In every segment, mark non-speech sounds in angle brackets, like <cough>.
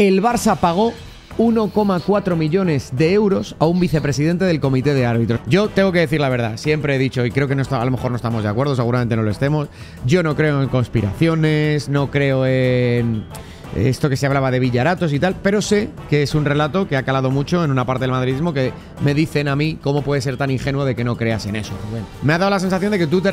El Barça pagó 1,4 millones de euros a un vicepresidente del comité de árbitros. Yo tengo que decir la verdad, siempre he dicho, y creo que no a lo mejor no estamos de acuerdo, seguramente no lo estemos, yo no creo en conspiraciones, no creo en esto que se hablaba de Villaratos y tal, pero sé que es un relato que ha calado mucho en una parte del madridismo que me dicen a mí cómo puede ser tan ingenuo de que no creas en eso. me ha dado la sensación de que tú te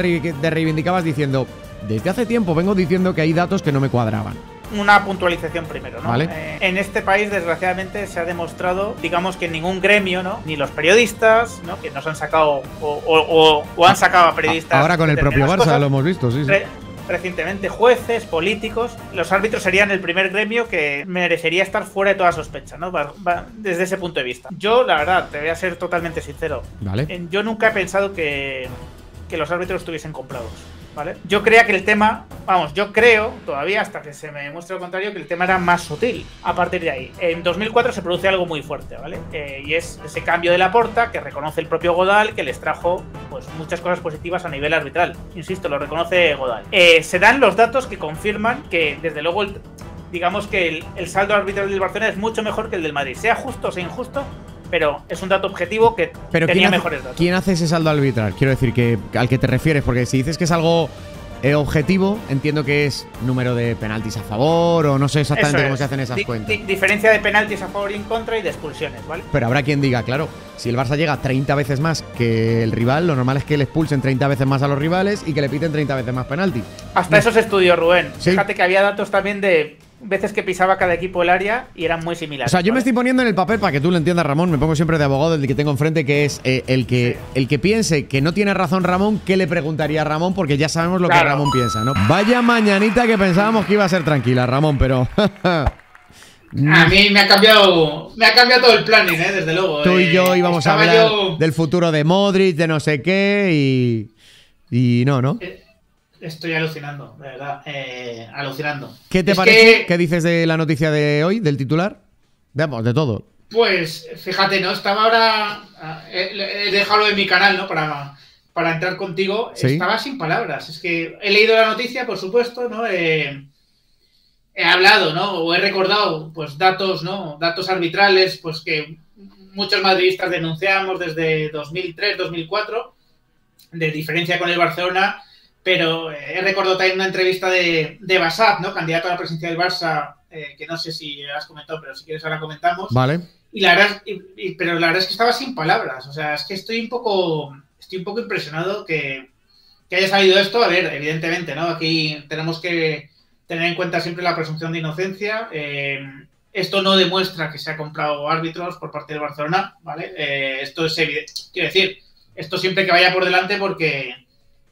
reivindicabas diciendo, desde hace tiempo vengo diciendo que hay datos que no me cuadraban una puntualización primero, ¿no? Eh, en este país, desgraciadamente, se ha demostrado, digamos que ningún gremio, ¿no? Ni los periodistas, ¿no? Que nos han sacado o, han sacado a periodistas. Ahora con el propio Barça lo hemos visto, sí. sí. recientemente jueces, políticos. Los árbitros serían el primer gremio que merecería estar fuera de toda sospecha, ¿no? desde ese punto de vista. Yo, la verdad, te voy a ser totalmente sincero. Vale. Yo nunca he pensado que, que los árbitros estuviesen comprados. Yo creía que el tema, vamos, yo creo todavía hasta que se me muestre lo contrario que el tema era más sutil. A partir de ahí, en 2004 se produce algo muy fuerte, ¿vale? Eh, y es ese cambio de la porta que reconoce el propio Godal, que les trajo pues muchas cosas positivas a nivel arbitral. Insisto, lo reconoce Godal. Eh, se dan los datos que confirman que desde luego digamos que el, el saldo arbitral del Barcelona es mucho mejor que el del Madrid. Sea justo o sea injusto, pero es un dato objetivo que tenía mejores datos. ¿Quién hace ese saldo arbitral? Quiero decir, que al que te refieres, porque si dices que es algo eh, objetivo, entiendo que es número de penaltis a favor o no sé exactamente cómo se hacen esas cuentas. diferencia de penaltis a favor y en contra y de expulsiones, ¿vale? Pero habrá quien diga, claro, si el Barça llega 30 veces más que el rival, lo normal es que le expulsen 30 veces más a los rivales y que le piten 30 veces más penaltis. Hasta eso se estudió, Rubén. Fíjate que había datos también de veces que pisaba cada equipo el área y eran muy similares. O sea, yo me estoy poniendo en el papel para que tú lo entiendas, Ramón. Me pongo siempre de abogado del que tengo enfrente, que es eh, el, que, el que piense que no tiene razón Ramón, ¿qué le preguntaría a Ramón? Porque ya sabemos lo que Ramón piensa, ¿no? Vaya mañanita que pensábamos que iba a ser tranquila, Ramón, pero. <laughs> A mí me ha cambiado, me ha cambiado todo el planning, ¿eh? desde luego. Tú y eh, yo íbamos a hablar del futuro de Modric, de no sé qué y y no, ¿no? Eh, Estoy alucinando, de verdad, eh, alucinando. ¿Qué te parece? ¿Qué dices de la noticia de hoy, del titular? Vamos, de todo. Pues fíjate, ¿no? Estaba ahora. Eh, he dejado en mi canal, ¿no? Para, para entrar contigo. Estaba sin palabras. Es que he leído la noticia, por supuesto, ¿no? Eh, he hablado, ¿no? O he recordado, pues, datos, ¿no? Datos arbitrales, pues que muchos madridistas denunciamos desde 2003, 2004, de diferencia con el Barcelona pero eh, he recordado también una entrevista de, de Basad, ¿no? Candidato a la presidencia del Barça, eh, que no sé si has comentado, pero si quieres ahora comentamos. Vale. Y la verdad, pero la verdad es que estaba sin palabras. O sea, es que estoy un poco, estoy un poco impresionado que, haya salido esto. A ver, evidentemente, ¿no? Aquí tenemos que tener en cuenta siempre la presunción de inocencia. Eh, esto no demuestra que se ha comprado árbitros por parte del Barcelona, ¿vale? esto es evidente. Quiero decir, esto siempre que vaya por delante porque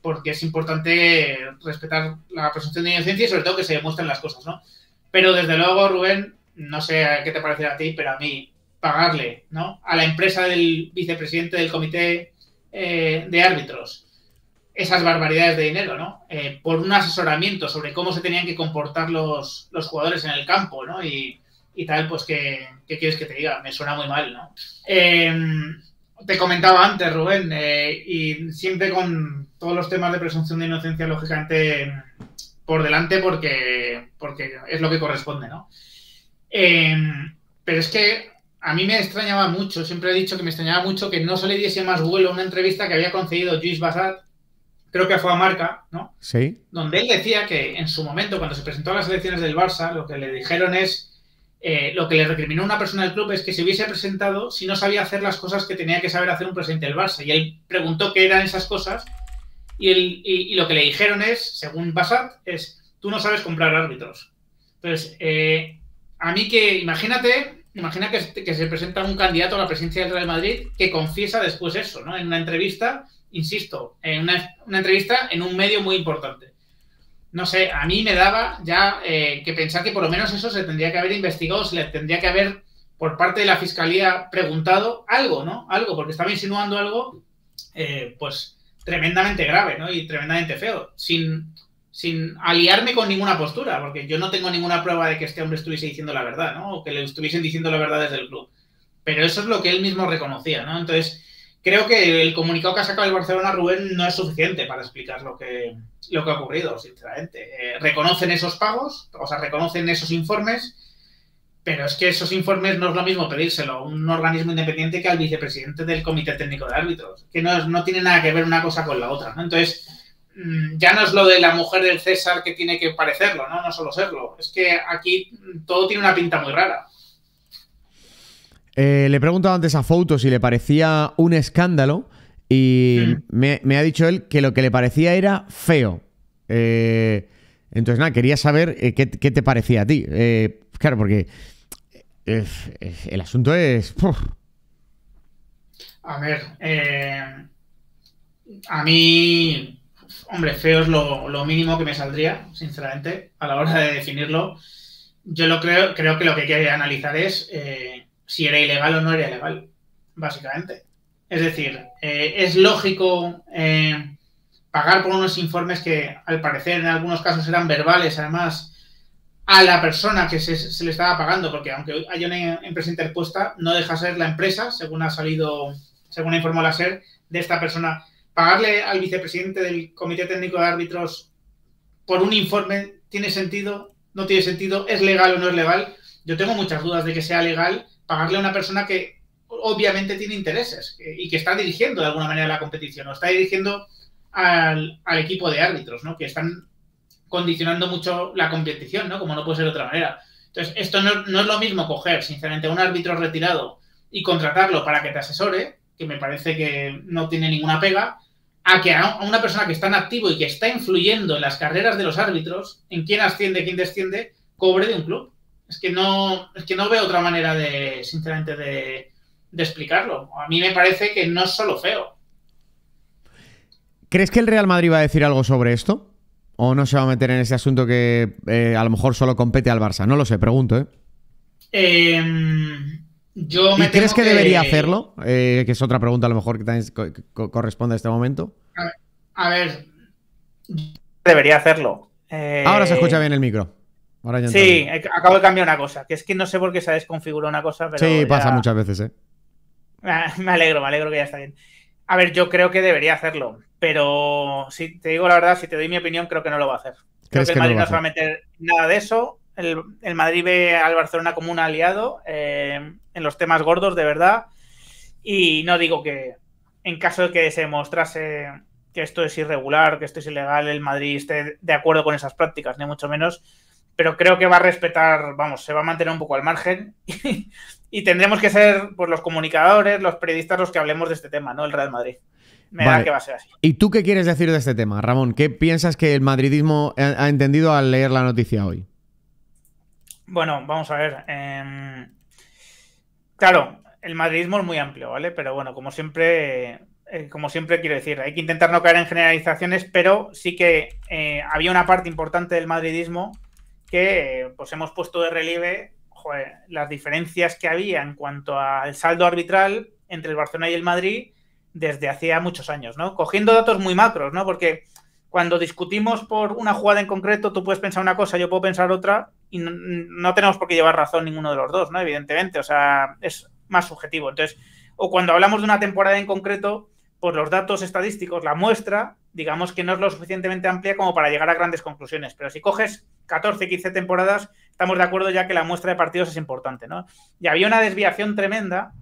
porque es importante respetar la presunción de inocencia y sobre todo que se demuestren las cosas, ¿no? Pero desde luego, Rubén, no sé qué te parecerá a ti, pero a mí pagarle, ¿no? A la empresa del vicepresidente del comité eh, de árbitros esas barbaridades de dinero, ¿no? Eh, por un asesoramiento sobre cómo se tenían que comportar los, jugadores en el campo, ¿no? Y, tal, pues, ¿qué, quieres que te diga? Me suena muy mal, ¿no? Eh, te comentaba antes, Rubén, y siempre con, todos los temas de presunción de inocencia, lógicamente, por delante porque, porque es lo que corresponde, ¿no? Em, pero es que a mí me extrañaba mucho, siempre he dicho que me extrañaba mucho que no se le diese más vuelo a una entrevista que había concedido Luis Basad, creo que fue a Marca, ¿no? Sí. Donde él decía que en su momento, cuando se presentó a las elecciones del Barça, lo que le dijeron es, eh, lo que le recriminó una persona del club es que se hubiese presentado si no sabía hacer las cosas que tenía que saber hacer un presidente del Barça. Y él preguntó qué eran esas cosas y, lo que le dijeron es, según Basat es, tú no sabes comprar árbitros. Entonces, eh, a mí que, imagínate, imagina que, se presenta un candidato a la presidencia del Real Madrid que confiesa después eso, ¿no? En una entrevista, insisto, en una, entrevista en un medio muy importante. No sé, a mí me daba ya eh, que pensar que por lo menos eso se tendría que haber investigado, se le tendría que haber por parte de la fiscalía preguntado algo, ¿no? Algo, porque estaba insinuando algo, eh, pues tremendamente grave ¿no? y tremendamente feo, sin, sin aliarme con ninguna postura, porque yo no tengo ninguna prueba de que este hombre estuviese diciendo la verdad, ¿no? o que le estuviesen diciendo la verdad desde el club. Pero eso es lo que él mismo reconocía, ¿no? Entonces, creo que el comunicado que ha sacado el Barcelona Rubén no es suficiente para explicar lo que, lo que ha ocurrido, sinceramente. Eh, reconocen esos pagos, o sea, reconocen esos informes, pero es que esos informes no es lo mismo pedírselo a un organismo independiente que al vicepresidente del Comité Técnico de Árbitros, que no, tiene nada que ver una cosa con la otra. ¿no? Entonces, mm, ya no es lo de la mujer del César que tiene que parecerlo, ¿no? No solo serlo. Es que aquí todo tiene una pinta muy rara. Eh, le he preguntado antes a Foto si le parecía un escándalo y mm. me, ha dicho él que lo que le parecía era feo. Eh, entonces, nada, quería saber eh, qué, qué, te parecía a ti. claro, porque el asunto es. A ver, eh, a mí, hombre, feo es lo, mínimo que me saldría, sinceramente, a la hora de definirlo. Yo lo creo, creo que lo que hay que analizar es eh, si era ilegal o no era ilegal, básicamente. Es decir, eh, es lógico pagar por unos informes que al parecer en algunos casos eran verbales, además, a la persona que se, le estaba pagando, porque aunque haya una empresa interpuesta, no deja ser la empresa, según ha salido, según informado la SER, de esta persona. Pagarle al vicepresidente del Comité Técnico de Árbitros por un informe, ¿tiene sentido? ¿No tiene sentido? ¿Es legal o no es legal? Yo tengo muchas dudas de que sea legal pagarle a una persona que obviamente tiene intereses eh, y que está dirigiendo de alguna manera la competición o está dirigiendo al, al equipo de árbitros, ¿no? Que están condicionando mucho la competición, ¿no? Como no puede ser de otra manera. Entonces, esto no, es lo mismo coger, sinceramente, un árbitro retirado y contratarlo para que te asesore, que me parece que no tiene ninguna pega, a que a una persona que está en activo y que está influyendo en las carreras de los árbitros, en quién asciende, quién desciende, cobre de un club. Es que no, es que no veo otra manera de, sinceramente, de, de explicarlo. A mí me parece que no es solo feo. ¿Crees que el Real Madrid va a decir algo sobre esto? ¿O no se va a meter en ese asunto que eh, a lo mejor solo compete al Barça? No lo sé, pregunto, ¿eh? Em, yo me ¿Y crees que, debería hacerlo? Eh, que es otra pregunta a lo mejor que corresponde a este momento. A ver, Debería hacerlo. Eh, Ahora se escucha bien el micro. sí, acabo de cambiar una cosa, que es que no sé por qué se ha desconfigurado una cosa, pero. Sí, pasa muchas veces, ¿eh? Ah, <laughs> me alegro, me alegro que ya está bien. A ver, yo creo que debería hacerlo, pero si te digo la verdad, si te doy mi opinión, creo que no lo va a hacer. Creo que el Madrid no, se va a meter nada de eso. El, Madrid ve al Barcelona como un aliado eh, en los temas gordos, de verdad. Y no digo que en caso de que se demostrase que esto es irregular, que esto es ilegal, el Madrid esté de acuerdo con esas prácticas, ni mucho menos pero creo que va a respetar, vamos, se va a mantener un poco al margen <laughs> y, tendremos que ser pues, los comunicadores, los periodistas los que hablemos de este tema, ¿no? El Real Madrid. Me da que va a ser así. ¿Y tú qué quieres decir de este tema, Ramón? ¿Qué piensas que el madridismo ha entendido al leer la noticia hoy? Bueno, vamos a ver. Em, claro, el madridismo es muy amplio, ¿vale? Pero bueno, como siempre, eh, como siempre quiero decir, hay que intentar no caer en generalizaciones, pero sí que eh, había una parte importante del madridismo pues hemos puesto de relieve las diferencias que había en cuanto al saldo arbitral entre el Barcelona y el Madrid desde hacía muchos años, ¿no? Cogiendo datos muy macros, ¿no? Porque cuando discutimos por una jugada en concreto, tú puedes pensar una cosa, yo puedo pensar otra, y no, tenemos por qué llevar razón ninguno de los dos, ¿no? Evidentemente, o sea, es más subjetivo. Entonces, o cuando hablamos de una temporada en concreto, por pues los datos estadísticos, la muestra, digamos que no es lo suficientemente amplia como para llegar a grandes conclusiones. Pero si coges 14, 15 temporadas, estamos de acuerdo ya que la muestra de partidos es importante, ¿no? Y había una desviación tremenda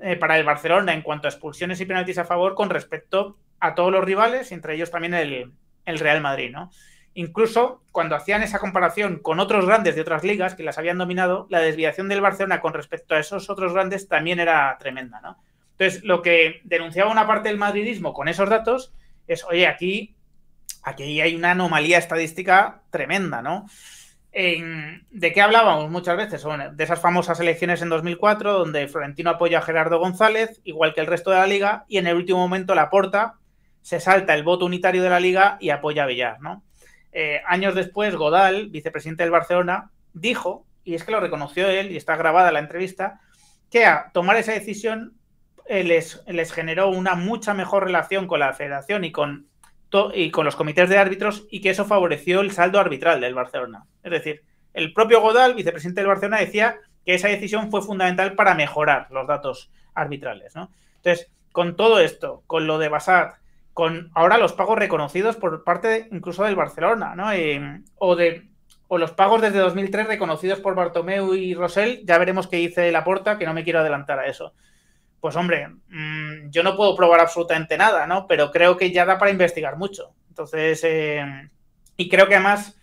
eh, para el Barcelona en cuanto a expulsiones y penaltis a favor con respecto a todos los rivales, entre ellos también el, el Real Madrid, ¿no? Incluso cuando hacían esa comparación con otros grandes de otras ligas que las habían dominado, la desviación del Barcelona con respecto a esos otros grandes también era tremenda, ¿no? Entonces, lo que denunciaba una parte del madridismo con esos datos es, oye, aquí aquí hay una anomalía estadística tremenda, ¿no? ¿De qué hablábamos muchas veces? Bueno, de esas famosas elecciones en 2004 donde Florentino apoya a Gerardo González, igual que el resto de la liga, y en el último momento la porta, se salta el voto unitario de la liga y apoya a Villar, ¿no? Eh, años después, Godal, vicepresidente del Barcelona, dijo, y es que lo reconoció él y está grabada la entrevista, que a tomar esa decisión eh, les generó una mucha mejor relación con la federación y con y con los comités de árbitros y que eso favoreció el saldo arbitral del Barcelona. Es decir, el propio Godal, vicepresidente del Barcelona, decía que esa decisión fue fundamental para mejorar los datos arbitrales. Entonces, con todo esto, con lo de Basad con ahora los pagos reconocidos por parte incluso del Barcelona, ¿no? Eh, o, de, los pagos desde 2003 reconocidos por Bartomeu y Rosell, ya veremos qué la Laporta, que no me quiero adelantar a eso pues hombre, mm, yo no puedo probar absolutamente nada, ¿no? Pero creo que ya da para investigar mucho. Entonces, eh, y creo que además,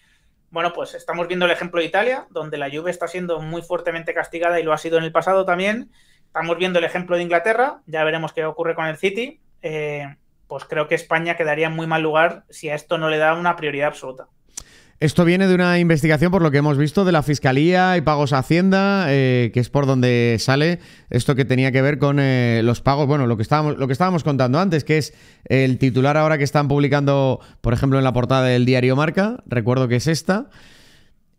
bueno, pues estamos viendo el ejemplo de Italia, donde la lluvia está siendo muy fuertemente castigada y lo ha sido en el pasado también. Estamos viendo el ejemplo de Inglaterra, ya veremos qué ocurre con el City. Eh, pues creo que España quedaría en muy mal lugar si a esto no le da una prioridad absoluta. Esto viene de una investigación, por lo que hemos visto, de la Fiscalía y pagos Hacienda, eh, que es por donde sale esto que tenía que ver con eh, los pagos. Bueno, lo que, estábamos, lo que estábamos contando antes, que es el titular ahora que están publicando, por ejemplo, en la portada del diario Marca, recuerdo que es esta.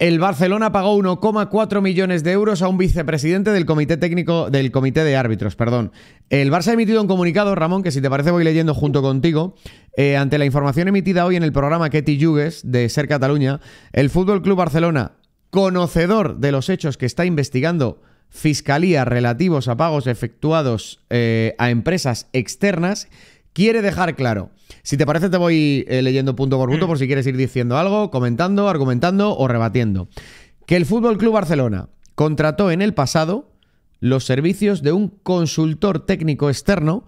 El Barcelona pagó 1,4 millones de euros a un vicepresidente del comité técnico del comité de árbitros, perdón. El Barça ha emitido un comunicado, Ramón, que si te parece voy leyendo junto contigo. Eh, ante la información emitida hoy en el programa Ketty Yugues de Ser Cataluña, el Fútbol Club Barcelona, conocedor de los hechos que está investigando fiscalía relativos a pagos efectuados eh, a empresas externas, quiere dejar claro. Si te parece, te voy eh, leyendo punto por punto mm. por si quieres ir diciendo algo, comentando, argumentando o rebatiendo. Que el Fútbol Club Barcelona contrató en el pasado los servicios de un consultor técnico externo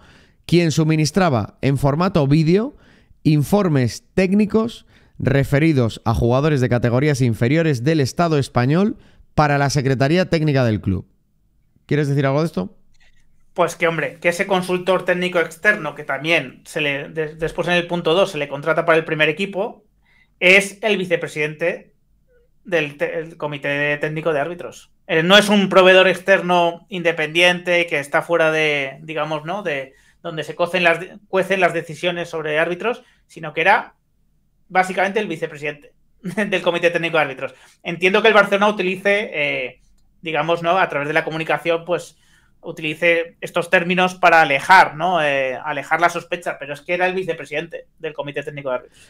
quien suministraba en formato vídeo informes técnicos referidos a jugadores de categorías inferiores del Estado español para la Secretaría Técnica del club. ¿Quieres decir algo de esto? pues que, hombre, que ese consultor técnico externo que también se le, después en el punto 2 se le contrata para el primer equipo, es el vicepresidente del comité técnico de árbitros. Eh, no es un proveedor externo independiente que está fuera de, digamos, ¿no? De donde se cuecen las, las decisiones sobre árbitros, sino que era básicamente el vicepresidente <laughs> del comité técnico de árbitros. Entiendo que el Barcelona utilice, eh, digamos, ¿no? A través de la comunicación, pues utilice estos términos para alejar, ¿no? Eh, alejar la sospecha, pero es que era el vicepresidente del Comité Técnico de Arbitraje.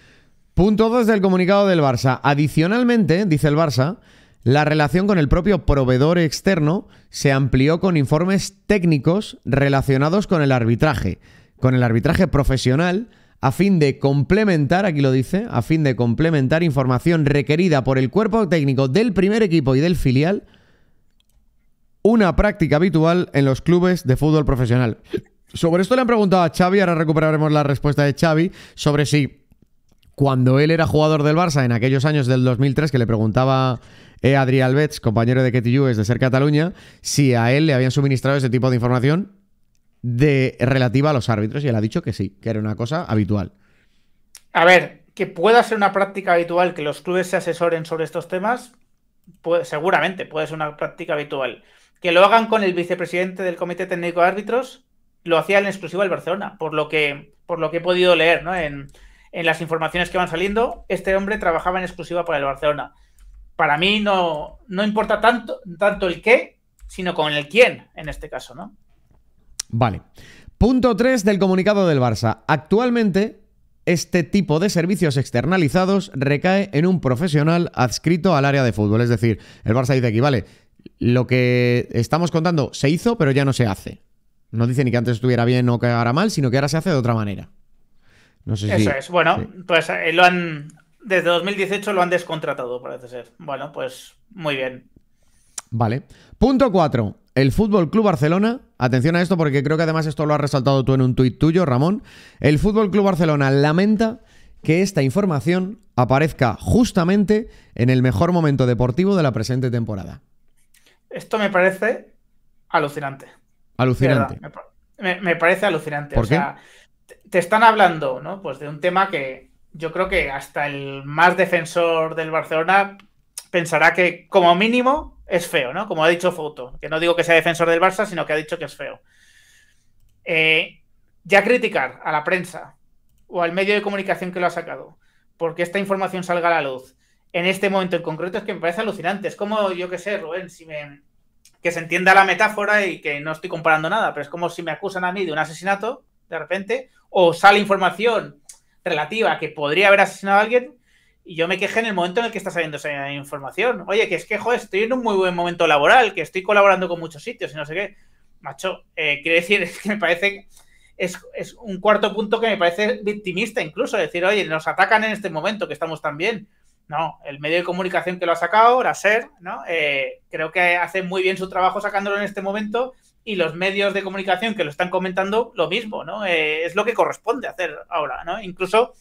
Punto 2 del comunicado del Barça. Adicionalmente, dice el Barça, la relación con el propio proveedor externo se amplió con informes técnicos relacionados con el arbitraje, con el arbitraje profesional, a fin de complementar, aquí lo dice, a fin de complementar información requerida por el cuerpo técnico del primer equipo y del filial una práctica habitual en los clubes de fútbol profesional. Sobre esto le han preguntado a Xavi, ahora recuperaremos la respuesta de Xavi, sobre si cuando él era jugador del Barça en aquellos años del 2003 que le preguntaba eh, Adrián Albets, compañero de es de Ser Cataluña, si a él le habían suministrado ese tipo de información de relativa a los árbitros y él ha dicho que sí, que era una cosa habitual. A ver, que pueda ser una práctica habitual que los clubes se asesoren sobre estos temas, seguramente puede ser una práctica habitual que lo hagan con el vicepresidente del Comité Técnico de Árbitros, lo hacía en exclusiva el Barcelona, por lo que, por lo que he podido leer ¿no? en, las informaciones que van saliendo, este hombre trabajaba en exclusiva para el Barcelona. Para mí no, no importa tanto, tanto el qué, sino con el quién en este caso, ¿no? Vale. Punto 3 del comunicado del Barça. Actualmente, este tipo de servicios externalizados recae en un profesional adscrito al área de fútbol. Es decir, el Barça dice aquí, vale, lo que estamos contando se hizo, pero ya no se hace. No dice ni que antes estuviera bien o que ahora mal, sino que ahora se hace de otra manera. No sé Eso es. Bueno, pues eh, lo han. Desde 2018 lo han descontratado, parece ser. Bueno, pues muy bien. Vale. Punto 4. El Fútbol Club Barcelona. Atención a esto porque creo que además esto lo has resaltado tú en un tuit tuyo, Ramón. El Fútbol Club Barcelona lamenta que esta información aparezca justamente en el mejor momento deportivo de la presente temporada. Esto me parece alucinante. Alucinante. Me, parece alucinante. o sea, te, están hablando, ¿no? Pues de un tema que yo creo que hasta el más defensor del Barcelona pensará que como mínimo es feo, ¿no? Como ha dicho Foto, que no digo que sea defensor del Barça, sino que ha dicho que es feo. Eh, ya criticar a la prensa o al medio de comunicación que lo ha sacado porque esta información salga a la luz en este momento en concreto es que me parece alucinante. Es como, yo qué sé, Rubén, si me, que se entienda la metáfora y que no estoy comparando nada, pero es como si me acusan a mí de un asesinato, de repente, o sale información relativa que podría haber asesinado a alguien y yo me queje en el momento en el que está saliendo esa información. Oye, que es que, joder, estoy en un muy buen momento laboral, que estoy colaborando con muchos sitios y no sé qué. Macho, eh, quiero decir, <laughs> es que me parece... Es, es un cuarto punto que me parece victimista incluso, decir, oye, nos atacan en este momento que estamos tan bien no, el medio de comunicación que lo ha sacado, la ¿no? Eh, creo que hace muy bien su trabajo sacándolo en este momento y los medios de comunicación que lo están comentando, lo mismo, ¿no? Eh, es lo que corresponde hacer ahora, ¿no? Incluso,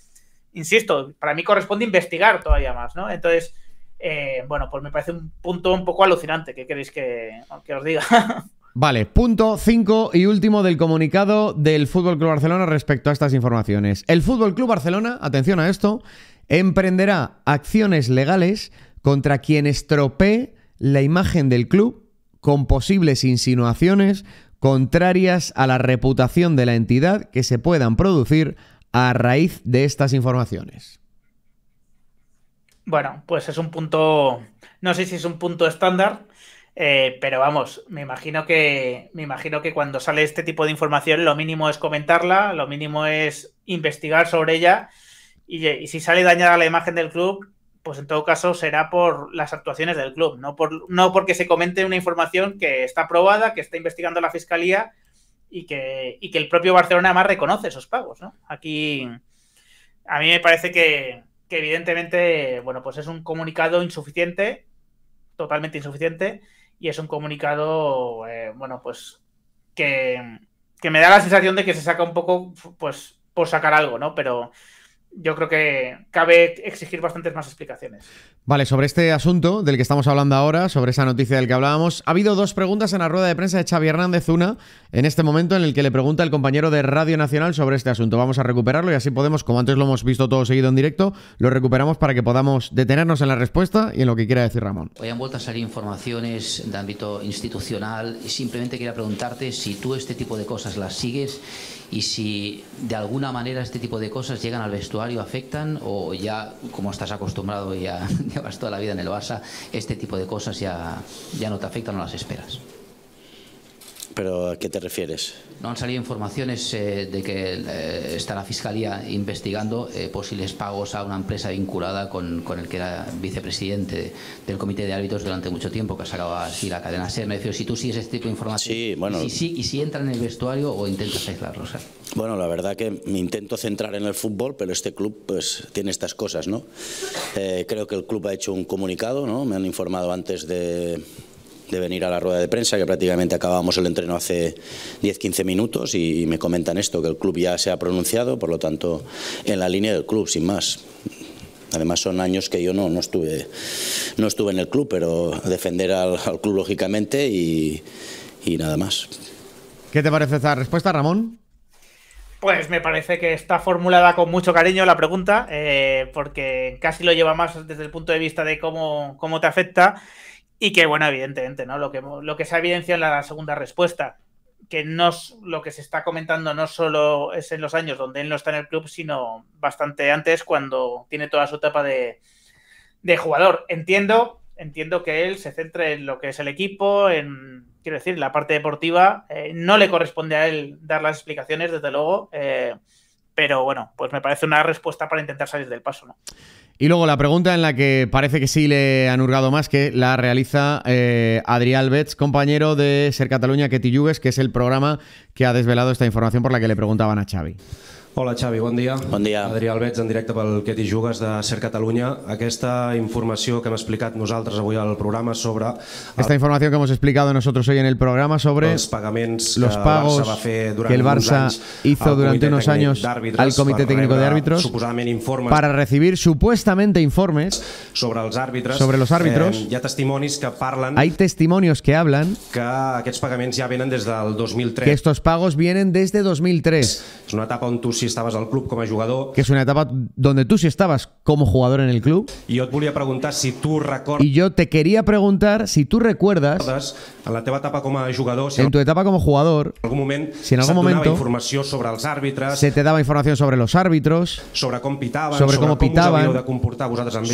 insisto, para mí corresponde investigar todavía más, ¿no? Entonces, eh, bueno, pues me parece un punto un poco alucinante, que queréis que, os diga? <laughs> Vale, punto 5 y último del comunicado del Fútbol Club Barcelona respecto a estas informaciones. El Fútbol Club Barcelona, atención a esto, emprenderá acciones legales contra quien estropee la imagen del club con posibles insinuaciones contrarias a la reputación de la entidad que se puedan producir a raíz de estas informaciones. Bueno, pues es un punto, no sé si es un punto estándar, eh, pero vamos, me imagino que me imagino que cuando sale este tipo de información, lo mínimo es comentarla, lo mínimo es investigar sobre ella y, si sale dañada la imagen del club, pues en todo caso será por las actuaciones del club, no, por, no porque se comente una información que está aprobada, que está investigando la fiscalía y que, y que el propio Barcelona además reconoce esos pagos. ¿no? Aquí a mí me parece que, evidentemente, bueno, pues es un comunicado insuficiente, totalmente insuficiente, y es un comunicado, eh, bueno, pues que, que, me da la sensación de que se saca un poco, pues, por sacar algo, ¿no? Pero yo creo que cabe exigir bastantes más explicaciones. Vale, sobre este asunto del que estamos hablando ahora, sobre esa noticia del que hablábamos, ha habido dos preguntas en la rueda de prensa de Xavi Hernández, una en este momento en el que le pregunta el compañero de Radio Nacional sobre este asunto. Vamos a recuperarlo y así podemos, como antes lo hemos visto todo seguido en directo, lo recuperamos para que podamos detenernos en la respuesta y en lo que quiera decir Ramón. Hoy han vuelto a salir informaciones de ámbito institucional y simplemente quería preguntarte si tú este tipo de cosas las sigues y si de alguna manera este tipo de cosas llegan al vestuario, afectan o ya, como estás acostumbrado, ya <laughs> llevas toda la vida en el Barça, este tipo de cosas ya, ya no te afectan, o las esperas. ¿Pero a qué te refieres? No han salido informaciones eh, de que eh, está la Fiscalía investigando eh, posibles pagos a una empresa vinculada con, con, el que era vicepresidente del Comité de Árbitros durante mucho tiempo, que sacado así la cadena SER. Me refiero, si tú sigues este tipo de información, bueno, y, si, y si entra en el vestuario o intentas aislarlo. Bueno, la verdad que me intento centrar en el fútbol, pero este club pues tiene estas cosas, ¿no? creo que el club ha hecho un comunicado, ¿no? Me han informado antes de de venir a la rueda de prensa, que prácticamente acabamos el entreno hace 10-15 minutos y me comentan esto, que el club ya se ha pronunciado, por lo tanto, en la línea del club, sin más. Además son años que yo no, no, estuve, no estuve en el club, pero defender al, al club lógicamente y, y nada más. ¿Qué te parece esta respuesta, Ramón? Pues me parece que está formulada con mucho cariño la pregunta, eh, porque casi lo lleva más desde el punto de vista de cómo, cómo te afecta. Y que, bueno, evidentemente, ¿no? Lo que, lo que se evidencia en la segunda respuesta, que no lo que se está comentando no solo es en los años donde él no está en el club, sino bastante antes, cuando tiene toda su etapa de, jugador. Entiendo, entiendo que él se centre en lo que es el equipo, en, quiero decir, la parte deportiva. Eh, no le corresponde a él dar las explicaciones, desde luego. Eh, pero bueno, pues me parece una respuesta para intentar salir del paso, ¿no? Y luego la pregunta en la que parece que sí le han hurgado más, que la realiza eh, Adrián Betts, compañero de Ser Cataluña, Ketty que es el programa que ha desvelado esta información por la que le preguntaban a Xavi. Hola Xavi, bon dia. Bon dia. Adrià Albets, en directe pel Què t'hi jugues de Ser Catalunya. Aquesta informació que hem explicat nosaltres avui al programa sobre... Aquesta informació que hemos explicado nosotros hoy en el programa sobre... Els pagaments los pagos que el Barça, va fer durant que el Barça uns anys hizo durante unos años al Comité Técnico de Árbitros informes para recibir supuestamente informes sobre els àrbitres. Sobre los árbitros. Eh, hi ha testimonis que parlen... Hay testimonios que hablan que aquests pagaments ja venen des del 2003. Que estos pagos vienen desde 2003. És una etapa on tu si al club como jugador. Que es una etapa donde tú sí estabas como jugador en el club. Y yo te preguntar si te quería preguntar si tú recuerdas... En la etapa como jugador... en tu etapa como jugador... Si en algún momento... sobre Se te daba información sobre los árbitros... Sobre cómo pitaban... Sobre cómo,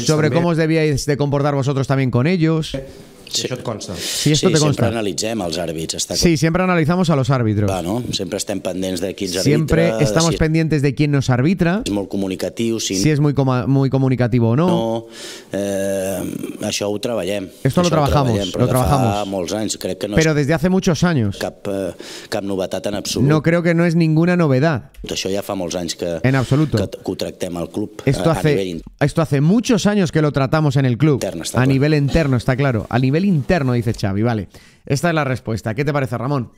Sobre cómo os debíais de comportar vosotros también con ellos... Eh, Sí. Això et consta. Sí, esto sí te consta. analitzem els àrbits. Està sí, sempre analitzamos a los árbitros. Bueno, sempre estem pendents de qui ens siempre arbitra. Siempre estamos si... pendientes de quién nos arbitra. És molt comunicatiu. Si, si és muy, com muy comunicativo o no. No, eh, això ho treballem. Esto això lo trabajamos. Lo, treballem, lo trabajamos. Fa molts anys. Crec que no però desde hace muchos años. Cap, eh, cap novetat en absolut. No creo que no es ninguna novedad. Això ja fa molts anys que, en absoluto. que, que ho tractem al club. Esto eh, a, hace, a nivell... esto hace muchos años que lo tratamos en el club. Interno, a clar. nivel interno, está claro. A nivel El interno, dice Xavi. Vale, esta es la respuesta. ¿Qué te parece, Ramón?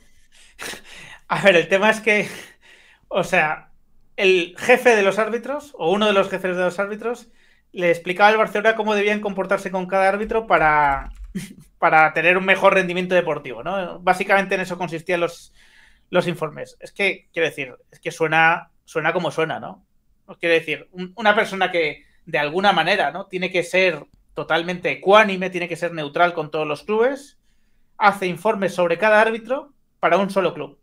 A ver, el tema es que, o sea, el jefe de los árbitros, o uno de los jefes de los árbitros, le explicaba al Barcelona cómo debían comportarse con cada árbitro para, para tener un mejor rendimiento deportivo, ¿no? Básicamente en eso consistían los, los informes. Es que, quiero decir, es que suena, suena como suena, ¿no? quiere decir, una persona que de alguna manera, ¿no? Tiene que ser totalmente ecuánime, tiene que ser neutral con todos los clubes, hace informes sobre cada árbitro para un solo club.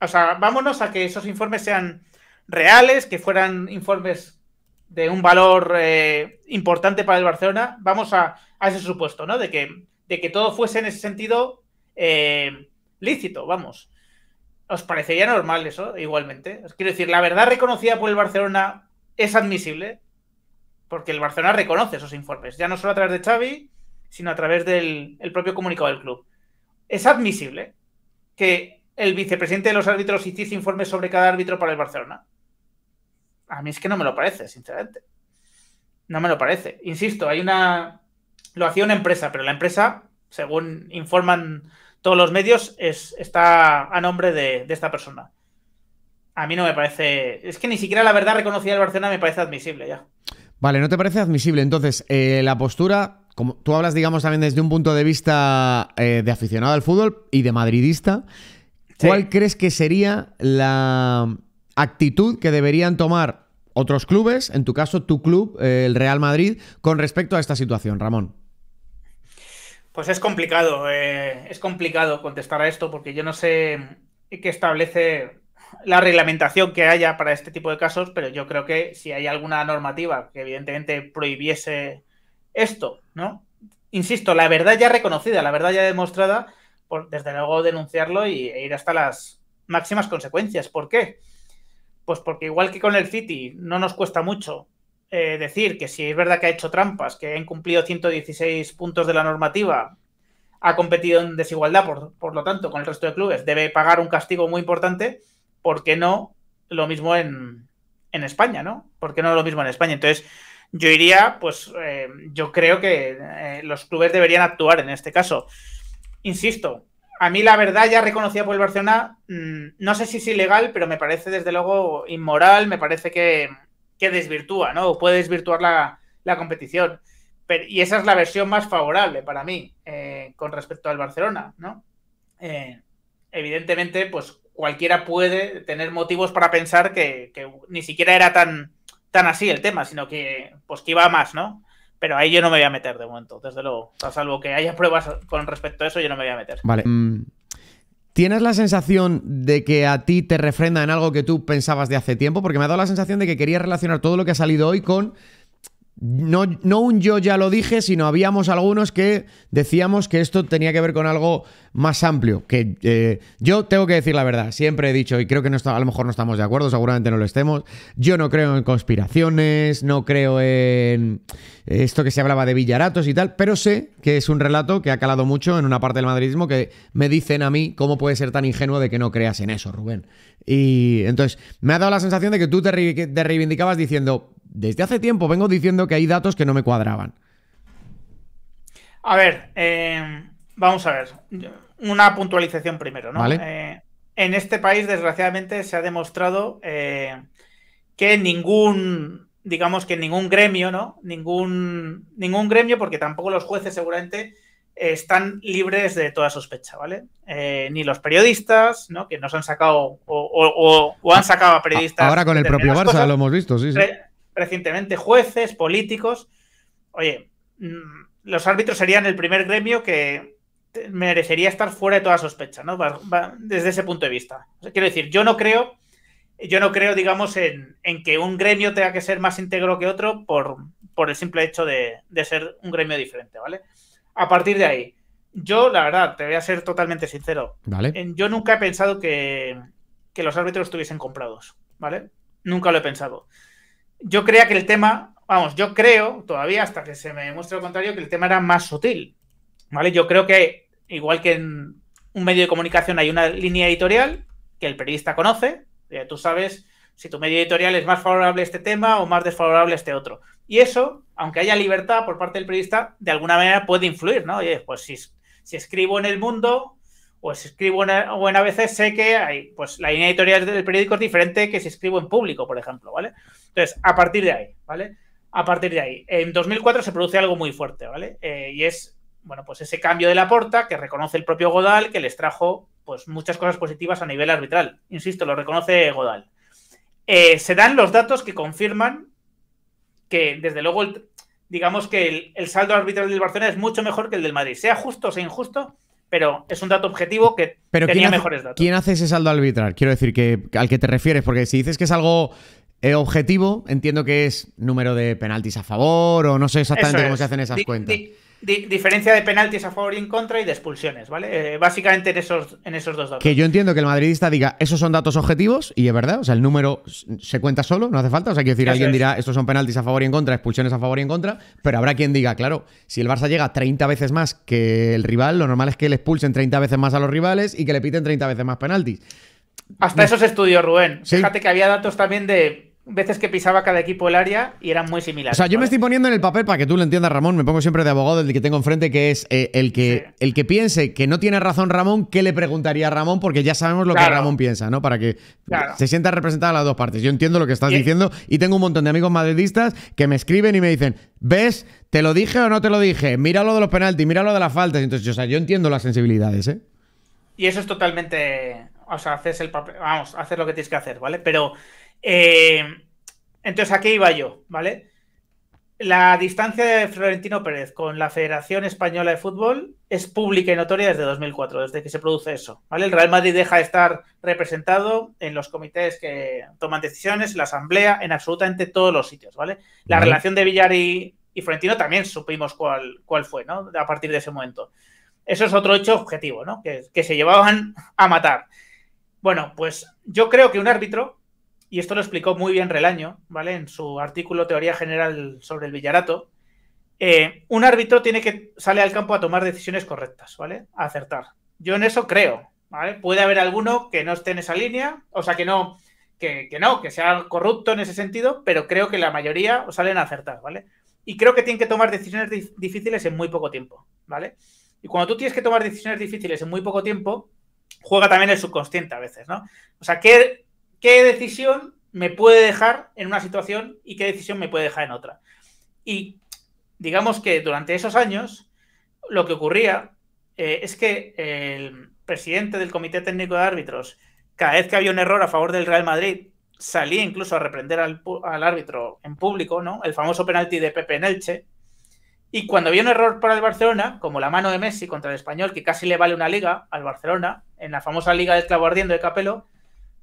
O sea, vámonos a que esos informes sean reales, que fueran informes de un valor eh, importante para el Barcelona. Vamos a, ese supuesto, ¿no? De que, de que todo fuese en ese sentido eh, lícito, vamos. ¿Os parecería normal eso igualmente? quiero decir, la verdad reconocida por el Barcelona es admisible. Porque el Barcelona reconoce esos informes, ya no solo a través de Xavi, sino a través del propio comunicado del club. Es admisible que el vicepresidente de los árbitros hiciese informes sobre cada árbitro para el Barcelona. A mí es que no me lo parece, sinceramente. No me lo parece. Insisto, hay una. Lo hacía una empresa, pero la empresa, según informan todos los medios, es, está a nombre de, de esta persona. A mí no me parece. Es que ni siquiera la verdad reconocida del Barcelona me parece admisible ya. Vale, ¿no te parece admisible? Entonces, eh, la postura, como tú hablas, digamos, también desde un punto de vista eh, de aficionado al fútbol y de madridista, ¿cuál crees que sería la actitud que deberían tomar otros clubes, en tu caso tu club, eh, el Real Madrid, con respecto a esta situación, Ramón? Pues es complicado, es complicado contestar a esto porque yo no sé qué establece la reglamentación que haya para este tipo de casos, pero yo creo que si hay alguna normativa que evidentemente prohibiese esto, ¿no? Insisto, la verdad ya reconocida, la verdad ya demostrada, por desde luego denunciarlo y, e ir hasta las máximas consecuencias. ¿Por qué? Pues porque igual que con el City no nos cuesta mucho eh, decir que si es verdad que ha hecho trampas, que ha incumplido 116 puntos de la normativa, ha competido en desigualdad, por, por lo tanto, con el resto de clubes, debe pagar un castigo muy importante ¿por qué no lo mismo en, España, ¿no? ¿Por qué no lo mismo en España? Entonces, yo iría, pues eh, yo creo que eh, los clubes deberían actuar en este caso. Insisto, a mí la verdad ya reconocida por el Barcelona, mm, no sé si es ilegal, pero me parece desde luego inmoral, me parece que, desvirtúa, ¿no? O puede desvirtuar la, competición. y esa es la versión más favorable para mí eh, con respecto al Barcelona, ¿no? evidentemente, pues cualquiera puede tener motivos para pensar que, ni siquiera era tan, tan así el tema, sino que pues iba más, ¿no? Pero ahí yo no me voy a meter de momento, desde luego. A salvo que haya pruebas con respecto a eso, yo no me voy a meter. Vale. Mm, ¿Tienes la sensación de que a ti te refrenda en algo que tú pensabas de hace tiempo? Porque me ha dado la sensación de que querías relacionar todo lo que ha salido hoy con no, no, un yo ya lo dije, sino habíamos algunos que decíamos que esto tenía que ver con algo más amplio. Que eh, yo tengo que decir la verdad, siempre he dicho, y creo que no a lo mejor no estamos de acuerdo, seguramente no lo estemos. Yo no creo en conspiraciones, no creo en esto que se hablaba de Villaratos y tal, pero sé que es un relato que ha calado mucho en una parte del madridismo que me dicen a mí cómo puede ser tan ingenuo de que no creas en eso, Rubén. Y entonces me ha dado la sensación de que tú te reivindicabas diciendo, desde hace tiempo vengo diciendo que hay datos que no me cuadraban. A ver, em, vamos a ver. Una puntualización primero, ¿no? Eh, en este país, desgraciadamente, se ha demostrado eh, que ningún, digamos que ningún gremio, ¿no? Ningún, ningún gremio, porque tampoco los jueces seguramente están libres de toda sospecha, ¿vale? Eh, ni los periodistas, ¿no? Que nos han sacado o, han sacado a periodistas. Ahora con el propio Barça lo hemos visto, sí, sí recientemente jueces, políticos. Oye, mm, los árbitros serían el primer gremio que merecería estar fuera de toda sospecha, ¿no? desde ese punto de vista. quiero decir, yo no creo, yo no creo, digamos, en, que un gremio tenga que ser más íntegro que otro por, por el simple hecho de, ser un gremio diferente, ¿vale? A partir de ahí, yo, la verdad, te voy a ser totalmente sincero. ¿Vale? Yo nunca he pensado que, que los árbitros estuviesen comprados, ¿vale? Nunca lo he pensado yo creía que el tema, vamos, yo creo todavía hasta que se me muestre lo contrario que el tema era más sutil, ¿vale? Yo creo que igual que en un medio de comunicación hay una línea editorial que el periodista conoce, tú sabes si tu medio editorial es más favorable a este tema o más desfavorable a este otro. Y eso, aunque haya libertad por parte del periodista, de alguna manera puede influir, ¿no? Oye, pues si, escribo en El Mundo o si escribo en, o en ABC, sé que hay, pues la línea editorial del periódico es diferente que si escribo en público, por ejemplo, ¿vale? Entonces, a partir de ahí, ¿vale? A partir de ahí. En 2004 se produce algo muy fuerte, ¿vale? Eh, y es, bueno, pues ese cambio de la porta que reconoce el propio Godal, que les trajo, pues, muchas cosas positivas a nivel arbitral. Insisto, lo reconoce Godal. Eh, se dan los datos que confirman que, desde luego, digamos que el, saldo arbitral del Barcelona es mucho mejor que el del Madrid. Sea justo o sea injusto, pero es un dato objetivo que tenía mejores datos. ¿Quién hace ese saldo arbitral? Quiero decir, que al que te refieres, porque si dices que es algo objetivo, entiendo que es número de penaltis a favor o no sé exactamente cómo se hacen esas cuentas. diferencia de penaltis a favor y en contra y de expulsiones, ¿vale? Eh, básicamente en esos, en esos dos datos. Que yo entiendo que el madridista diga, esos son datos objetivos y es verdad, o sea, el número se cuenta solo, no hace falta, o sea, quiero decir, alguien dirá, estos son penaltis a favor y en contra, expulsiones a favor y en contra, pero habrá quien diga, claro, si el Barça llega 30 veces más que el rival, lo normal es que le expulsen 30 veces más a los rivales y que le piten 30 veces más penaltis. Hasta eso esos estudios, Rubén. Fíjate que había datos también de veces que pisaba cada equipo el área y eran muy similares. O sea, yo me estoy poniendo en el papel para que tú lo entiendas, Ramón. Me pongo siempre de abogado del que tengo enfrente, que es eh, el, que, el que piense que no tiene razón Ramón, ¿qué le preguntaría a Ramón? Porque ya sabemos lo que Ramón piensa, ¿no? Para que se sienta representada las dos partes. Yo entiendo lo que estás diciendo y tengo un montón de amigos madridistas que me escriben y me dicen, ¿ves? ¿Te lo dije o no te lo dije? Mira lo de los penaltis, mira lo de las faltas. Entonces, o sea, yo entiendo las sensibilidades, ¿eh? Y eso es totalmente... O sea, haces el papel... Vamos, haces lo que tienes que hacer, ¿vale? Pero eh, entonces, ¿a qué iba yo? ¿Vale? La distancia de Florentino Pérez con la Federación Española de Fútbol es pública y notoria desde 2004, desde que se produce eso. ¿vale? El Real Madrid deja de estar representado en los comités que toman decisiones, en la asamblea, en absolutamente todos los sitios. ¿vale? La relación de Villar y, Florentino también supimos cuál, cuál fue ¿no? a partir de ese momento. Eso es otro hecho objetivo, ¿no? que se llevaban a matar. Bueno, pues yo creo que un árbitro y esto lo explicó muy bien Relaño, ¿vale? En su artículo Teoría General sobre el Villarato. Eh, un árbitro tiene que sale al campo a tomar decisiones correctas, ¿vale? A acertar. Yo en eso creo, ¿vale? Puede haber alguno que no esté en esa línea, o sea, que no, que, que no, que sea corrupto en ese sentido, pero creo que la mayoría salen a acertar, ¿vale? Y creo que tienen que tomar decisiones difíciles en muy poco tiempo, ¿vale? Y cuando tú tienes que tomar decisiones difíciles en muy poco tiempo, juega también el subconsciente a veces, ¿no? O sea, ¿qué, qué decisión me puede dejar en una situación y qué decisión me puede dejar en otra. Y digamos que durante esos años lo que ocurría eh, es que el presidente del Comité Técnico de Árbitros, cada vez que había un error a favor del Real Madrid, salía incluso a reprender al, árbitro en público, ¿no? El famoso penalti de Pepe Nelche. Y cuando había un error para el Barcelona, como la mano de Messi contra el español, que casi le vale una liga al Barcelona, en la famosa liga del clavo de Capello,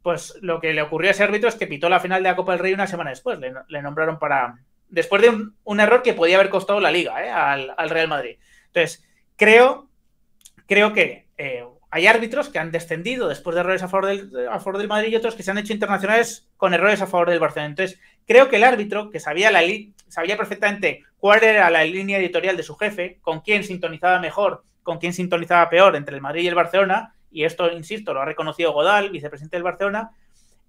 pues lo que le ocurrió a ese árbitro es que pitó la final de la Copa del Rey una semana después. Le, nombraron para. Después de un, error que podía haber costado la liga ¿eh? al, Real Madrid. Entonces, creo, creo que eh, hay árbitros que han descendido después de errores a favor, del, a favor del Madrid y otros que se han hecho internacionales con errores a favor del Barcelona. Entonces, creo que el árbitro, que sabía, la sabía perfectamente cuál era la línea editorial de su jefe, con quién sintonizaba mejor, con quién sintonizaba peor entre el Madrid y el Barcelona, y esto, insisto, lo ha reconocido Godal, vicepresidente del Barcelona,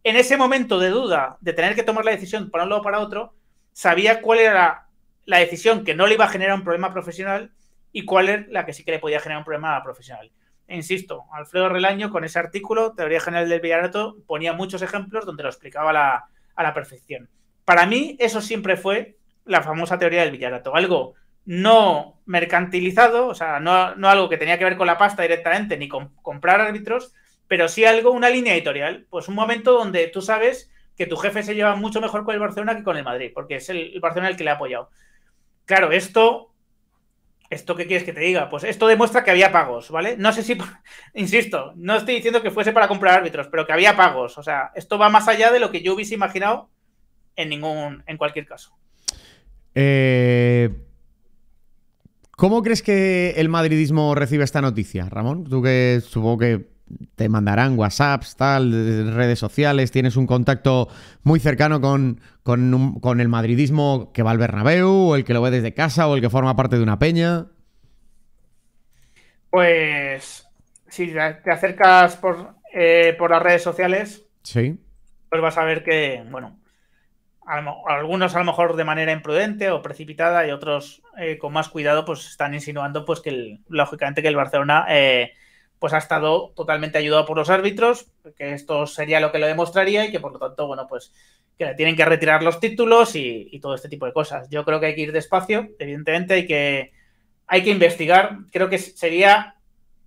en ese momento de duda, de tener que tomar la decisión para un lado o para otro, sabía cuál era la, decisión que no le iba a generar un problema profesional y cuál era la que sí que le podía generar un problema profesional. E insisto, Alfredo Relaño con ese artículo, Teoría General del Villarato, ponía muchos ejemplos donde lo explicaba a la perfección. Para mí, eso siempre fue la famosa teoría del Villarato, algo no mercantilizado, o sea, no, no, algo que tenía que ver con la pasta directamente ni con comprar árbitros, pero sí algo, una línea editorial. Pues un momento donde tú sabes que tu jefe se lleva mucho mejor con el Barcelona que con el Madrid, porque es el, el Barcelona el que le ha apoyado. Claro, esto, ¿esto qué quieres que te diga? Pues esto demuestra que había pagos, ¿vale? No sé si, <laughs> insisto, no estoy diciendo que fuese para comprar árbitros, pero que había pagos. O sea, esto va más allá de lo que yo hubiese imaginado en ningún, en cualquier caso. Eh ¿Cómo crees que el madridismo recibe esta noticia, Ramón? Tú que supongo que te mandarán WhatsApps, tal, redes sociales, tienes un contacto muy cercano con, el madridismo que va al Bernabéu, o el que lo ve desde casa, o el que forma parte de una peña. Pues si te acercas por, eh, por las redes sociales, sí. pues vas a ver que, bueno, algunos a lo mejor de manera imprudente o precipitada y otros eh, con más cuidado, pues están insinuando pues que lógicamente que el Barcelona eh, pues ha estado totalmente ayudado por los árbitros, que esto sería lo que lo demostraría y que por lo tanto, bueno, pues que le tienen que retirar los títulos y, todo este tipo de cosas. Yo creo que hay que ir despacio, evidentemente hay que, hay que investigar, creo que sería,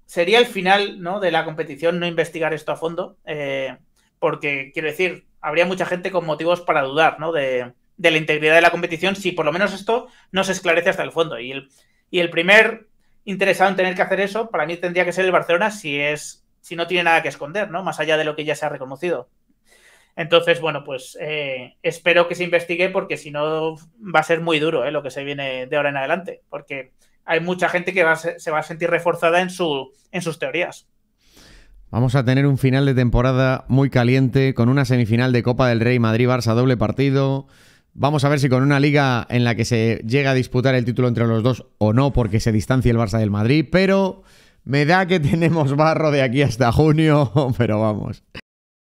sería el final ¿no? de la competición no investigar esto a fondo, eh, porque quiero decir, habría mucha gente con motivos para dudar de, la integridad de la competición si por lo menos esto no se esclarece hasta el fondo. Y el, primer interesado en tener que hacer eso, para mí tendría que ser el Barcelona si es si no tiene nada que esconder, ¿no? Más allá de lo que ya se ha reconocido. Entonces, bueno, pues eh, espero que se investigue porque si no va a ser muy duro ¿eh? lo que se viene de ahora en adelante, porque hay mucha gente que se va a sentir reforzada en sus teorías. Vamos a tener un final de temporada muy caliente con una semifinal de Copa del Rey Madrid-Barça doble partido. Vamos a ver si con una liga en la que se llega a disputar el título entre los dos o no porque se distancia el Barça del Madrid, pero me da que <laughs> tenemos barro de aquí hasta junio, <laughs> pero vamos.